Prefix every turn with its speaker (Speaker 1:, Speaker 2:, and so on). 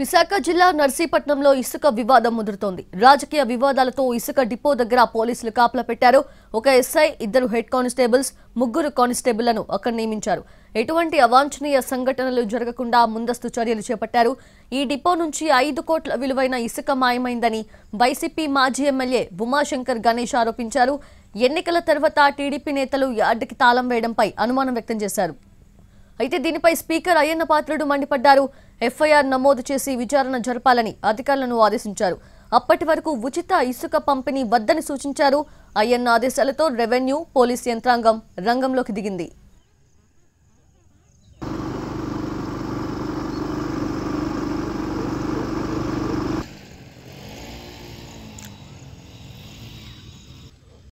Speaker 1: విశాఖ జిల్లా నర్సీపట్నంలో ఇసుక వివాదం ముదురుతోంది రాజకీయ వివాదాలతో ఇసుక డిపో దగ్గర పోలీసులు కాపుల పెట్టారు ఒక ఎస్ఐ ఇద్దరు హెడ్ కానిస్టేబుల్స్ ముగ్గురు కానిస్టేబుల్లను అక్కడ నియమించారు ఎటువంటి అవాంఛనీయ సంఘటనలు జరగకుండా ముందస్తు చర్యలు చేపట్టారు ఈ డిపో నుంచి ఐదు కోట్ల విలువైన ఇసుక మాయమైందని వైసీపీ మాజీ ఎమ్మెల్యే ఉమాశంకర్ గణేష్ ఆరోపించారు ఎన్నికల తర్వాత టీడీపీ నేతలు యార్డుకి తాళం వేయడంపై అనుమానం వ్యక్తం చేశారు అయితే దీనిపై స్పీకర్ అయ్యన్న పాత్రుడు మండిపడ్డారు ఎఫ్ఐఆర్ నమోదు చేసి విచారణ జరపాలని అధికారులను ఆదేశించారు అప్పటి వరకు ఉచిత ఇసుక పంపిణీ వద్దని సూచించారు అయ్యన్న ఆదేశాలతో రెవెన్యూ పోలీస్ యంత్రాంగం రంగంలోకి దిగింది